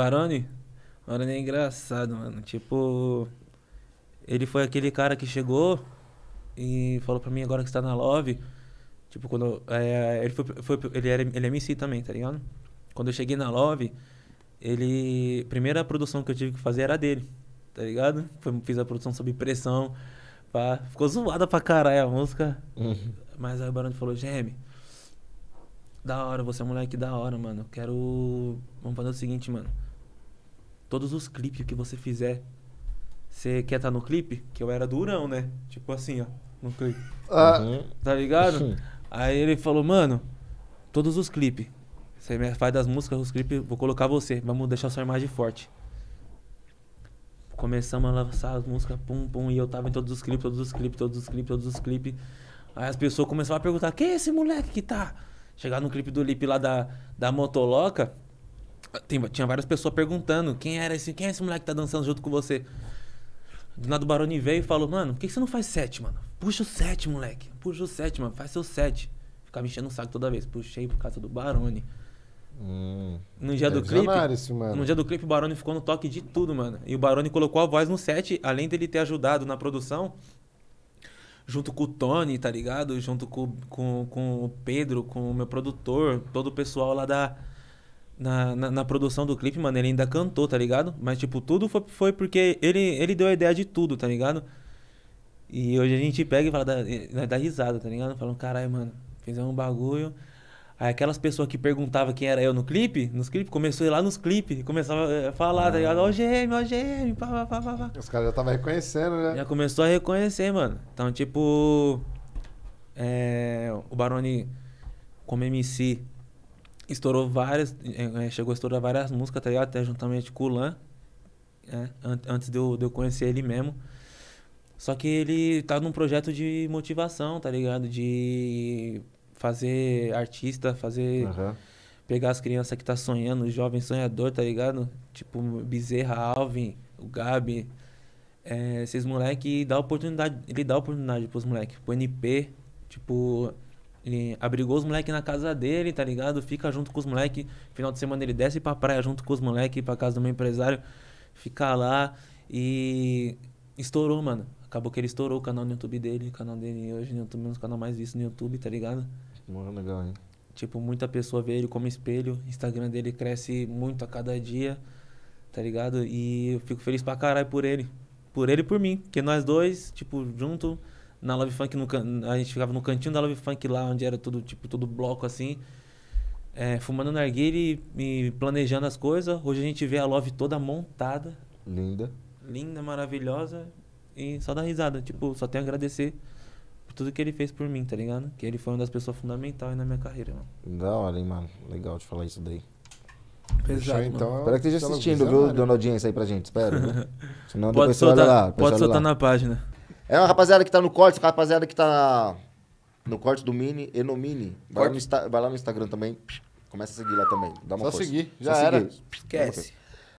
Barone? Barone é engraçado, mano. Tipo, ele foi aquele cara que chegou e falou pra mim agora que você tá na Love. Tipo, quando. É, ele foi, foi, ele, era, ele é MC também, tá ligado? Quando eu cheguei na Love, ele. Primeira produção que eu tive que fazer era dele, tá ligado? Foi, fiz a produção sob pressão. Pá. Ficou zoada pra caralho a música. Uhum. Mas aí o Barone falou: Geme, da hora, você é um moleque da hora, mano. Quero. Vamos fazer o seguinte, mano todos os clipes que você fizer. Você quer estar tá no clipe? Que eu era durão, né? Tipo assim, ó, no clipe. Ah. Uhum. Tá ligado? Sim. Aí ele falou, mano, todos os clipes. Você faz das músicas, os clipes, vou colocar você. Vamos deixar sua imagem forte. Começamos a lançar as músicas, pum, pum. E eu tava em todos os clipes, todos os clipes, todos os clipes, todos os clipes. Aí as pessoas começaram a perguntar, quem é esse moleque que tá? Chegar no clipe do Lip lá da, da Motoloca... Tem, tinha várias pessoas perguntando quem era esse, quem é esse moleque que tá dançando junto com você. Do nada o Baroni veio e falou, mano, por que, que você não faz sete, mano? Puxa o sete, moleque. Puxa o sete, mano. Faz seu sete. Ficava mexendo o saco toda vez. Puxei por causa do Baroni. Hum, no dia é do clipe. Esse, no dia do clipe, o Baroni ficou no toque de tudo, mano. E o Baroni colocou a voz no set, além dele ter ajudado na produção, junto com o Tony, tá ligado? Junto com, com, com o Pedro, com o meu produtor, todo o pessoal lá da, na, na, na, produção do clipe, mano, ele ainda cantou, tá ligado? Mas, tipo, tudo foi, foi porque ele, ele deu a ideia de tudo, tá ligado? E hoje a gente pega e fala, dá dá risada, tá ligado? Falando, caralho, mano, fizemos um bagulho. Aí aquelas pessoas que perguntavam quem era eu no clipe, nos clipes, começou a ir lá nos clipes, começava a falar, ah. tá ligado? Ah. Ó o GM, ó o GM, pá, pá, pá, pá. Os caras já estavam reconhecendo, né? Já começou a reconhecer, mano. Então, tipo, é, o Barone como MC, estourou várias. É, é, chegou a estourar várias músicas, tá ligado? Até juntamente com o Lan. É, antes de eu, de eu conhecer ele mesmo. Só que ele tá num projeto de motivação, tá ligado? De fazer artista, fazer. Uhum. Pegar as crianças que tá sonhando, os jovens sonhador, tá ligado? Tipo, Bezerra, Alvin, o Gabi. É, esses moleques dá oportunidade. Ele dá oportunidade pros moleques. Pro NP, tipo. Ele abrigou os moleques na casa dele, tá ligado? Fica junto com os moleques. Final de semana ele desce pra praia junto com os moleques, pra casa do meu empresário. Fica lá e estourou, mano. Acabou que ele estourou o canal no YouTube dele. O canal dele hoje no YouTube é um dos canal mais visto no YouTube, tá ligado? Mano, legal, hein? Tipo, muita pessoa vê ele como espelho. O Instagram dele cresce muito a cada dia, tá ligado? E eu fico feliz pra caralho por ele. Por ele e por mim. Porque nós dois, tipo, junto na Love Funk, no, a gente ficava no cantinho da Love Funk lá, onde era tudo, tipo, todo bloco assim. É, fumando narguile e planejando as coisas. Hoje a gente vê a Love toda montada. Linda. Linda, maravilhosa. E só dá risada. Tipo, só tenho a agradecer por tudo que ele fez por mim, tá ligado? Que ele foi uma das pessoas fundamentais na minha carreira, mano. Da hora, hein, mano. Legal de falar isso daí. Pesado, então, Espero que esteja assistindo, viu, dona audiência aí pra gente. Espero. Senão pode soltar, lá. Pode soltar lá. na página. É uma rapaziada que tá no corte, rapaziada que tá no corte do Mini e no Mini. Vai lá no, vai lá no Instagram também. Começa a seguir lá também. Dá uma Só força. seguir, já Só era. Seguir. Esquece.